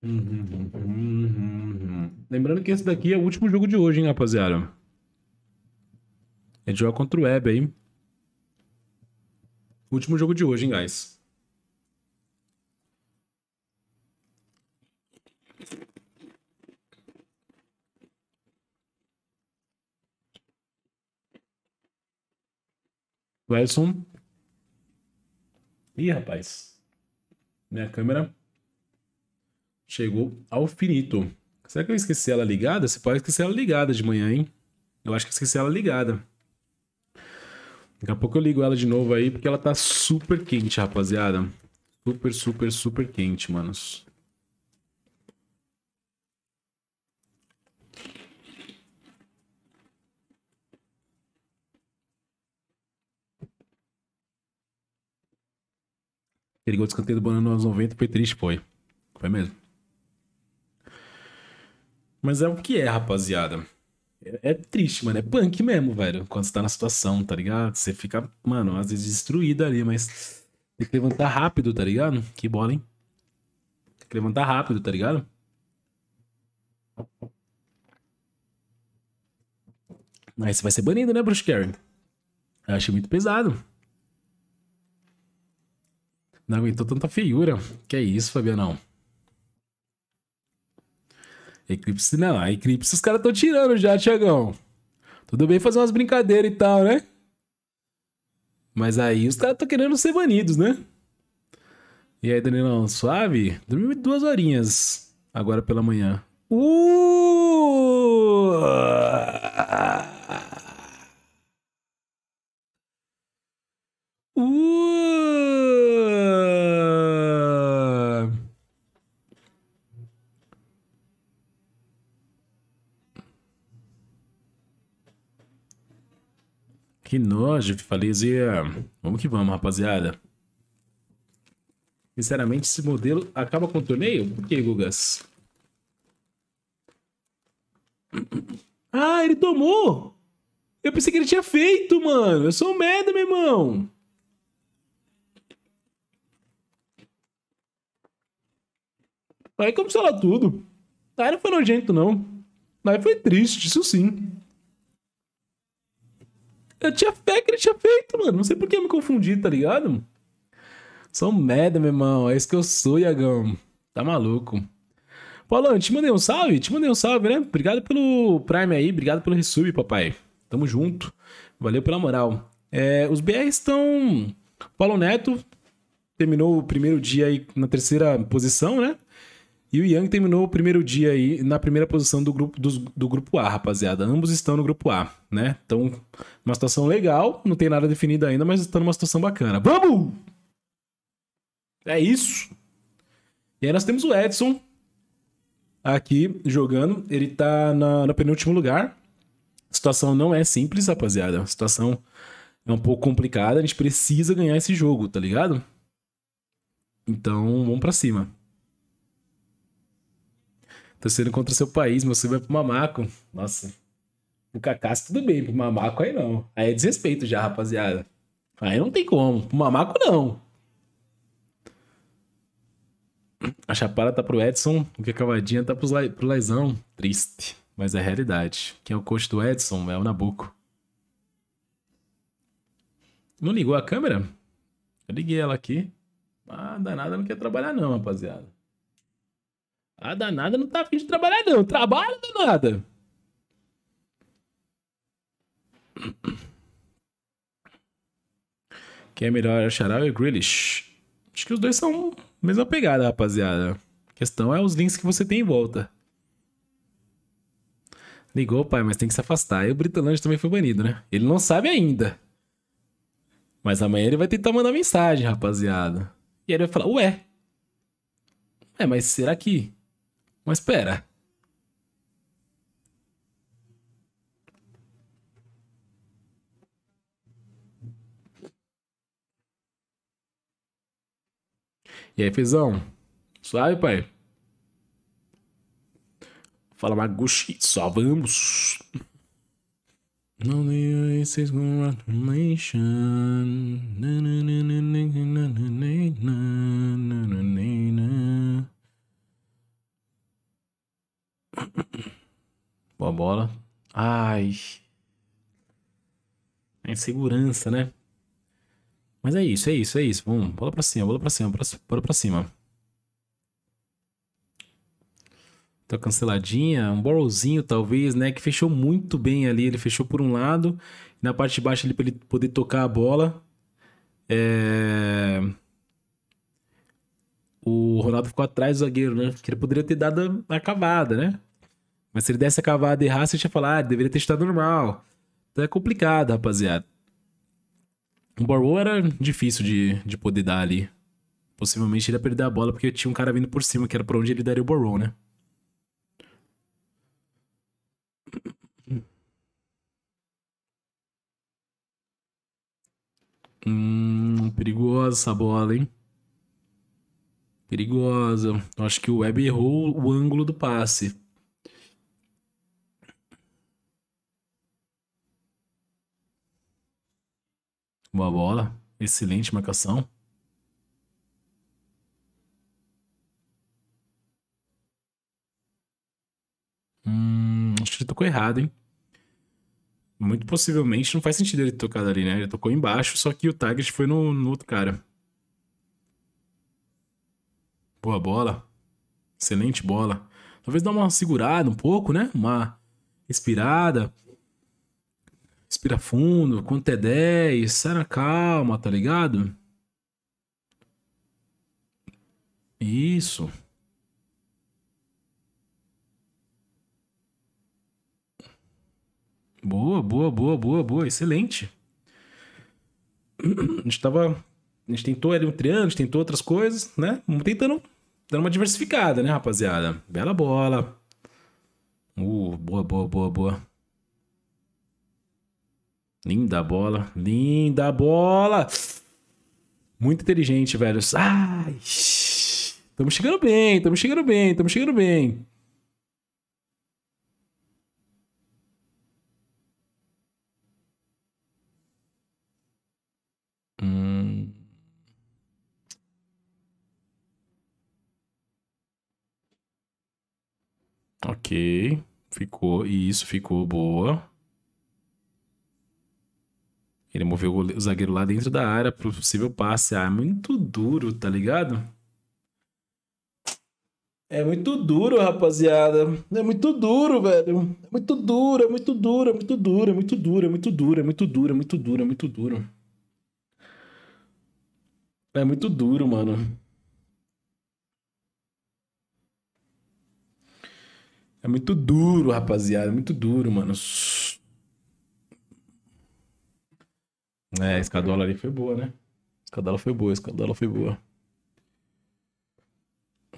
Uhum. Lembrando que esse daqui é o último jogo de hoje, hein, rapaziada. A gente joga contra o Web aí. Último jogo de hoje, hein, guys. Clayson. Ih, rapaz. Minha câmera chegou ao finito. Será que eu esqueci ela ligada? Você pode esquecer ela ligada de manhã, hein? Eu acho que esqueci ela ligada. Daqui a pouco eu ligo ela de novo aí, porque ela tá super quente, rapaziada. Super, super, super quente, manos. Ele gol de escanteio do Bonano aos 90, foi triste, foi. Foi mesmo. Mas é o que é, rapaziada. É, é triste, mano. É punk mesmo, velho. Quando você tá na situação, tá ligado? Você fica, mano, às vezes destruído ali, mas tem que levantar rápido, tá ligado? Que bola, hein? Tem que levantar rápido, tá ligado? Mas você vai ser banido, né, Bruce Carey? Eu achei muito pesado. Não aguentou tanta feiura. Que é isso, Fabianão. Eclipse não, a Eclipse os caras estão tirando já, Tiagão. Tudo bem fazer umas brincadeiras e tal, né? Mas aí os caras estão querendo ser banidos, né? E aí, Danilão, suave? Dormi duas horinhas agora pela manhã. Uh! Uh! Que nojo, Fifalisia. Vamos que vamos, rapaziada. Sinceramente, esse modelo acaba com o torneio? Por que, Gugas? Ah, ele tomou! Eu pensei que ele tinha feito, mano. Eu sou um merda, meu irmão. Aí lá tudo. Aí não foi nojento, não. Aí foi triste, isso sim. Eu tinha fé que ele tinha feito, mano. Não sei por que eu me confundi, tá ligado? Sou merda, meu irmão. É isso que eu sou, Iagão. Tá maluco. Paulão, te mandei um salve? Te mandei um salve, né? Obrigado pelo Prime aí, obrigado pelo resub, papai. Tamo junto. Valeu pela moral. É, os BR estão. Paulo Neto terminou o primeiro dia aí na terceira posição, né? E o Yang terminou o primeiro dia aí na primeira posição do grupo, do, do grupo A, rapaziada. Ambos estão no grupo A, né? Então, uma situação legal, não tem nada definido ainda, mas estão numa situação bacana. Vamos! É isso! E aí nós temos o Edson aqui jogando. Ele tá na, no penúltimo lugar. A situação não é simples, rapaziada. A situação é um pouco complicada. A gente precisa ganhar esse jogo, tá ligado? Então, vamos para cima torcendo contra o seu país, meu sub vai é pro Mamaco. Nossa, pro Cacasso tudo bem, pro Mamaco aí não. Aí é desrespeito já, rapaziada. Aí não tem como, pro Mamaco não. A Chapada tá pro Edson, o que a Cavadinha tá pros pro Laizão. Triste, mas é realidade. Quem é o coach do Edson é o Nabuco. Não ligou a câmera? Eu liguei ela aqui. Ah, danada não quer trabalhar não, rapaziada. A danada não tá afim de trabalhar, não. Trabalha, danada. Quem é melhor, é Charal e é Grealish? Acho que os dois são mesma pegada, rapaziada. A questão é os links que você tem em volta. Ligou, pai, mas tem que se afastar. E o Britalange também foi banido, né? Ele não sabe ainda. Mas amanhã ele vai tentar mandar mensagem, rapaziada. E aí ele vai falar, ué. É, mas será que mas espera. E aí, Fezão? Suave, pai? Fala, Maguxi. só vamos. Não the is confirmation. a bola. Ai. A é insegurança, né? Mas é isso, é isso, é isso. Vamos, bola pra cima, bola pra cima, bola pra cima. Tá canceladinha. Um borrowzinho, talvez, né? Que fechou muito bem ali. Ele fechou por um lado. na parte de baixo ali pra ele poder tocar a bola. É... O Ronaldo ficou atrás do zagueiro, né? Que ele poderia ter dado a acabada, né? Mas se ele desse a cavada e errasse, você ia falar, ah, deveria ter estado normal. Então é complicado, rapaziada. O Borrow era difícil de, de poder dar ali. Possivelmente ele ia perder a bola porque tinha um cara vindo por cima, que era pra onde ele daria o Borrow, né? Hum, perigosa essa bola, hein? Perigosa. Eu acho que o Web errou o ângulo do passe. Boa bola. Excelente marcação. Hum, acho que ele tocou errado, hein? Muito possivelmente não faz sentido ele tocar ali, né? Ele tocou embaixo, só que o target foi no, no outro cara. Boa bola. Excelente bola. Talvez dar uma segurada um pouco, né? Uma respirada. Respira fundo, conta é 10, sai na calma, tá ligado? Isso. Boa, boa, boa, boa, boa, excelente. A gente tava. A gente tentou ali um triângulo, a gente tentou outras coisas, né? Vamos tentando dando uma diversificada, né, rapaziada? Bela bola. Uh, boa, boa, boa, boa. Linda bola, linda bola. Muito inteligente, velho. Ai, estamos chegando bem, estamos chegando bem, estamos chegando bem. Hum. Ok, ficou, isso ficou boa. Ele moveu o zagueiro lá dentro da área pro possível passe. Ah, é muito duro, tá ligado? É muito duro, rapaziada. É muito duro, velho. É muito duro, é muito duro, é muito duro, é muito duro, é muito duro, é muito duro, é muito duro, é muito duro. É muito duro, mano. É muito duro, rapaziada. É muito duro, mano. É, a escadola ali foi boa, né? A escadola foi boa, a escadola foi boa.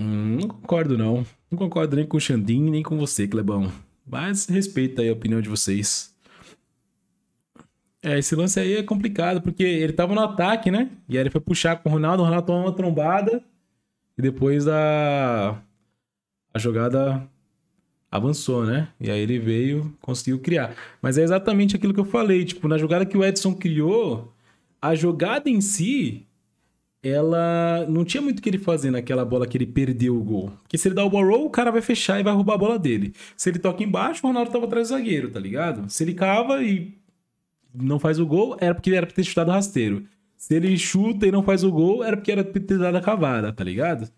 Hum, não concordo, não. Não concordo nem com o Xandim, nem com você, Clebão. Mas respeita aí a opinião de vocês. É, esse lance aí é complicado, porque ele tava no ataque, né? E aí ele foi puxar com o Ronaldo, o Ronaldo tomou uma trombada. E depois a, a jogada avançou, né? E aí ele veio, conseguiu criar. Mas é exatamente aquilo que eu falei, tipo, na jogada que o Edson criou, a jogada em si, ela não tinha muito o que ele fazer naquela bola que ele perdeu o gol. Porque se ele dá o ball roll, o cara vai fechar e vai roubar a bola dele. Se ele toca embaixo, o Ronaldo tava atrás do zagueiro, tá ligado? Se ele cava e não faz o gol, era porque era pra ter chutado rasteiro. Se ele chuta e não faz o gol, era porque era pra ter dado a cavada, tá ligado?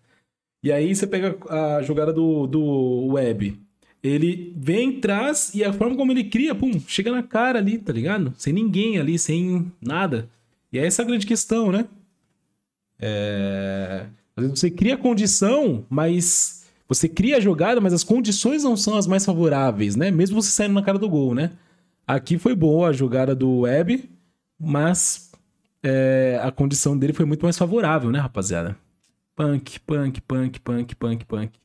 E aí você pega a jogada do, do Web. Ele vem, traz e a forma como ele cria, pum, chega na cara ali, tá ligado? Sem ninguém ali, sem nada. E é essa a grande questão, né? É... Você cria condição, mas. Você cria a jogada, mas as condições não são as mais favoráveis, né? Mesmo você saindo na cara do gol, né? Aqui foi boa a jogada do Web, mas é... a condição dele foi muito mais favorável, né, rapaziada? Punk, punk, punk, punk, punk, punk.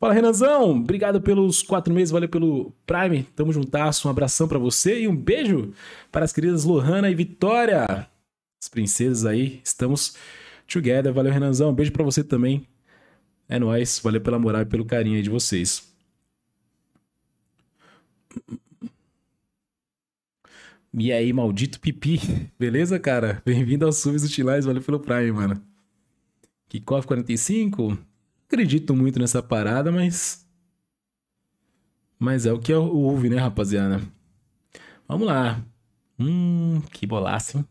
Fala, Renanzão. Obrigado pelos quatro meses, valeu pelo Prime. Tamo juntasso. Um abração para você e um beijo para as queridas Lohana e Vitória. As princesas aí, estamos together. Valeu, Renanzão. Um beijo para você também. É nóis. Valeu pela moral e pelo carinho aí de vocês. E aí, maldito pipi. Beleza, cara? Bem-vindo aos subs do Valeu pelo Prime, mano. Kickoff 45 acredito muito nessa parada, mas. Mas é o que houve, é né, rapaziada? Vamos lá. Hum, que bolaça, hein?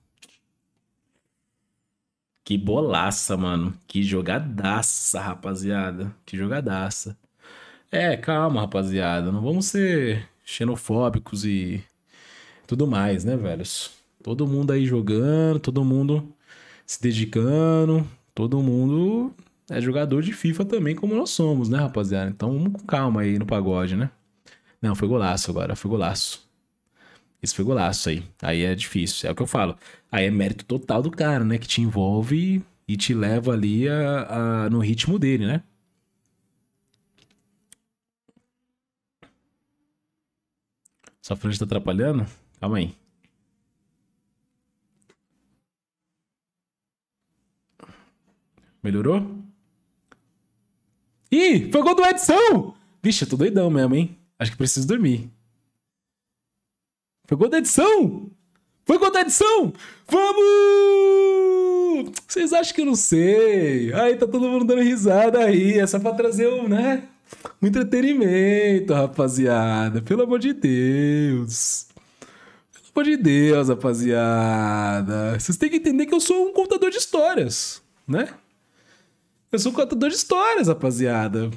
Que bolaça, mano. Que jogadaça, rapaziada. Que jogadaça. É, calma, rapaziada. Não vamos ser xenofóbicos e tudo mais, né, velhos? Todo mundo aí jogando, todo mundo se dedicando, todo mundo é jogador de FIFA também, como nós somos, né, rapaziada? Então vamos com calma aí no pagode, né? Não, foi golaço agora, foi golaço. Esse foi golaço aí. Aí é difícil, é o que eu falo. Aí é mérito total do cara, né? Que te envolve e te leva ali a, a no ritmo dele, né? Sua frente tá atrapalhando? Calma aí. Melhorou? Ih, foi gol do Edson! Vixe, eu tô doidão mesmo, hein? Acho que preciso dormir. Foi gol da edição! Foi gol da edição! Vamos! Vocês acham que eu não sei? Aí tá todo mundo dando risada aí. É só pra trazer um, né? Um entretenimento, rapaziada. Pelo amor de Deus. Pelo amor de Deus, rapaziada. Vocês têm que entender que eu sou um contador de histórias, né? Eu sou um contador de histórias, rapaziada.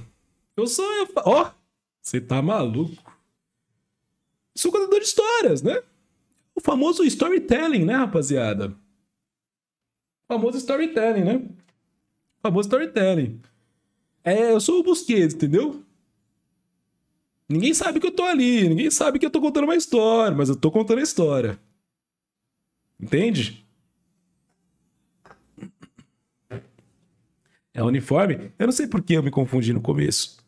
Eu sou. Ó, eu... oh, você tá maluco. Eu sou um contador de histórias, né? O famoso storytelling, né, rapaziada? O famoso storytelling, né? O famoso storytelling. É, eu sou o Busquets, entendeu? Ninguém sabe que eu tô ali, ninguém sabe que eu tô contando uma história, mas eu tô contando a história. Entende? É uniforme. Eu não sei por que eu me confundi no começo.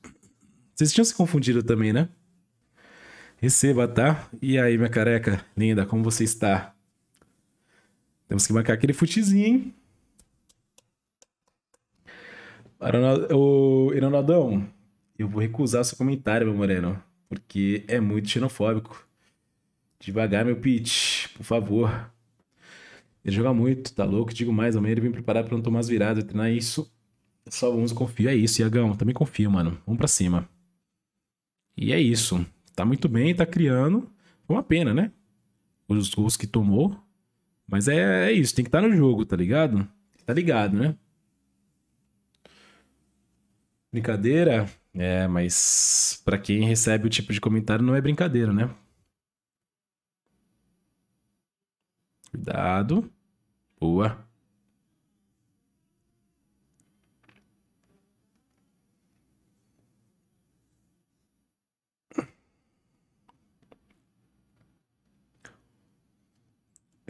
Vocês tinham se confundido também, né? Receba, tá? E aí, minha careca linda, como você está? Temos que marcar aquele futezinho, hein? O Ironaldão, eu vou recusar seu comentário, meu moreno, porque é muito xenofóbico. Devagar, meu pitch, por favor. Ele joga muito, tá louco? Digo mais, amanhã ele vem preparado para não tomar as viradas, treinar isso é só vamos confio. É isso, Iagão. Também confio, mano. Vamos pra cima. E é isso. Tá muito bem, tá criando. Foi uma pena, né? Os gols que tomou. Mas é, é isso, tem que estar tá no jogo, tá ligado? Tá ligado, né? Brincadeira? É, mas para quem recebe o tipo de comentário não é brincadeira, né? Cuidado. Boa.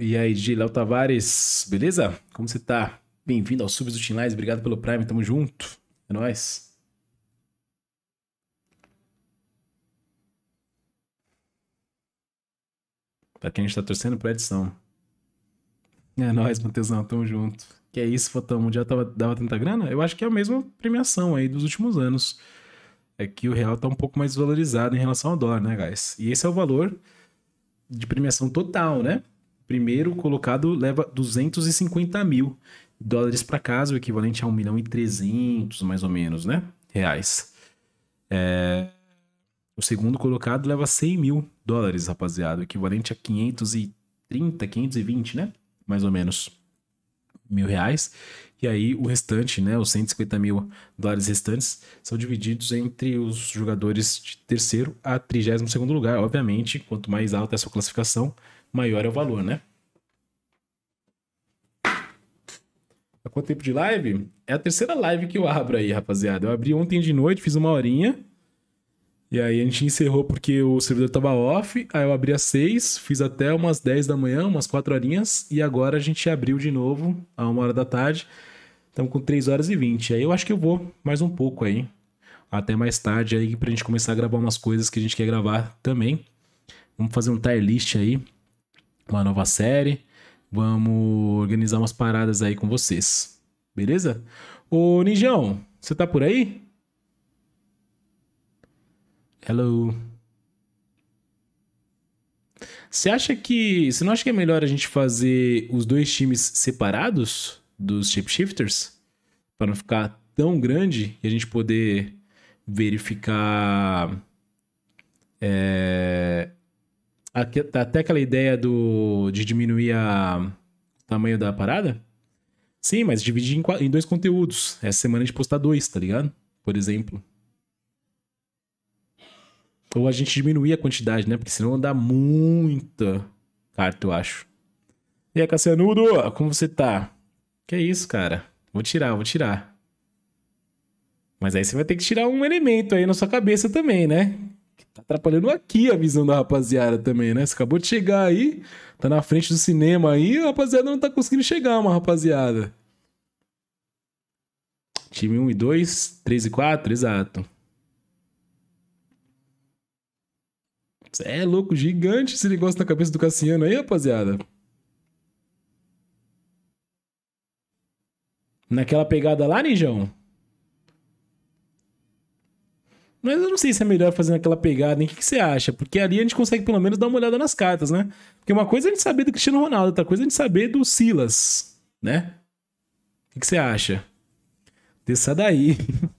E aí, de Léo Tavares, beleza? Como você tá? Bem-vindo ao Subs do Tinlais, obrigado pelo Prime, tamo junto. É nóis. Pra quem a gente tá torcendo pra edição. É nóis, Matheusão, tamo junto. Que é isso, Fotão Mundial tava, dava tanta grana? Eu acho que é a mesma premiação aí dos últimos anos. É que o real tá um pouco mais valorizado em relação ao dólar, né, guys? E esse é o valor de premiação total, né? primeiro colocado leva 250 mil dólares para casa, o equivalente a 1 milhão e 300, mais ou menos, né? Reais. É... O segundo colocado leva 100 mil dólares, rapaziada, o equivalente a 530, 520, né? Mais ou menos mil reais. E aí o restante, né, os 150 mil dólares restantes, são divididos entre os jogadores de terceiro a 32 segundo lugar. Obviamente, quanto mais alta é a sua classificação, maior é o valor, né? Há quanto tempo de live? É a terceira live que eu abro aí, rapaziada. Eu abri ontem de noite, fiz uma horinha. E aí a gente encerrou porque o servidor tava off, aí eu abri às 6, fiz até umas 10 da manhã, umas 4 horinhas, e agora a gente abriu de novo a 1 hora da tarde. Estamos com 3 horas e 20. Aí eu acho que eu vou mais um pouco aí. Até mais tarde aí pra gente começar a gravar umas coisas que a gente quer gravar também. Vamos fazer um tier list aí, uma nova série. Vamos organizar umas paradas aí com vocês. Beleza? Ô Ninjão, você tá por aí? Hello. Você acha que. Você não acha que é melhor a gente fazer os dois times separados dos shapeshifters? para não ficar tão grande e a gente poder verificar. É, até aquela ideia do, de diminuir a, o tamanho da parada? Sim, mas dividir em, em dois conteúdos. Essa semana a gente postar dois, tá ligado? Por exemplo. Ou então, a gente diminuir a quantidade, né? Porque senão dá muita carta, eu acho. E aí, Cassianudo, como você tá? Que é isso, cara? Vou tirar, vou tirar. Mas aí você vai ter que tirar um elemento aí na sua cabeça também, né? Que tá atrapalhando aqui a visão da rapaziada também, né? Você acabou de chegar aí, tá na frente do cinema aí, a rapaziada não tá conseguindo chegar, uma rapaziada. Time 1 e 2, 3 e 4, exato. Você é louco, gigante esse negócio na cabeça do Cassiano aí, rapaziada. Naquela pegada lá, Ninjão? Mas eu não sei se é melhor fazer naquela pegada, hein? O que, você acha? Porque ali a gente consegue pelo menos dar uma olhada nas cartas, né? Porque uma coisa é a gente saber do Cristiano Ronaldo, outra coisa é a gente saber do Silas, né? O que, que você acha? Dessa daí.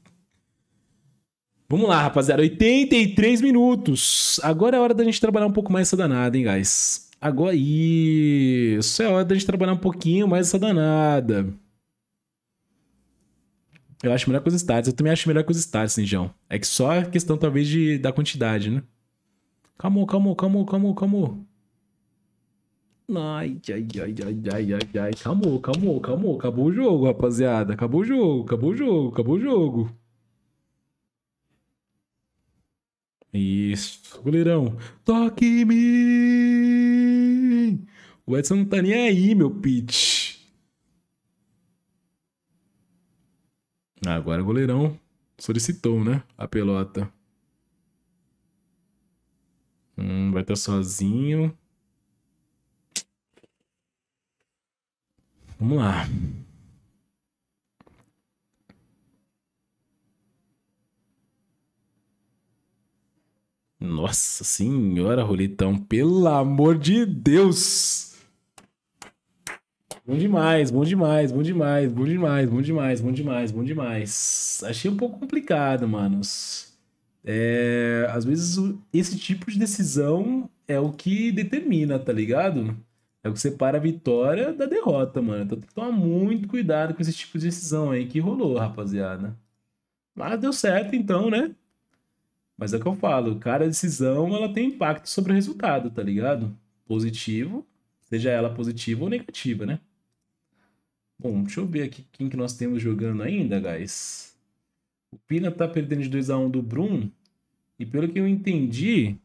Vamos lá, rapaziada. 83 minutos. Agora é hora da gente trabalhar um pouco mais essa danada, hein, guys? Agora isso. É hora da gente trabalhar um pouquinho mais essa danada. Eu acho melhor que os estádios. Eu também acho melhor que os hein, Ninjão. É que só é questão, talvez, de, da quantidade, né? Calma, calma, calma, calma, calma. Ai, ai, ai, ai, ai, ai, ai. Calma, calma, calma. Acabou o jogo, rapaziada. Acabou o jogo, acabou o jogo, acabou o jogo. Isso, goleirão. Toque me! O Edson não tá nem aí, meu pitch. Agora goleirão solicitou, né? A pelota. Hum, vai estar tá sozinho. Vamos lá. Nossa senhora, Rolitão, pelo amor de Deus! Bom demais, bom demais, bom demais, bom demais, bom demais, bom demais, bom demais. Achei um pouco complicado, manos. É, às vezes esse tipo de decisão é o que determina, tá ligado? É o que separa a vitória da derrota, mano. Então tem que tomar muito cuidado com esse tipo de decisão aí que rolou, rapaziada. Mas deu certo então, né? Mas é o que eu falo, cara, a decisão ela tem impacto sobre o resultado, tá ligado? Positivo, seja ela positiva ou negativa, né? Bom, deixa eu ver aqui quem que nós temos jogando ainda, guys. O Pina tá perdendo de 2x1 um do Brum. E pelo que eu entendi,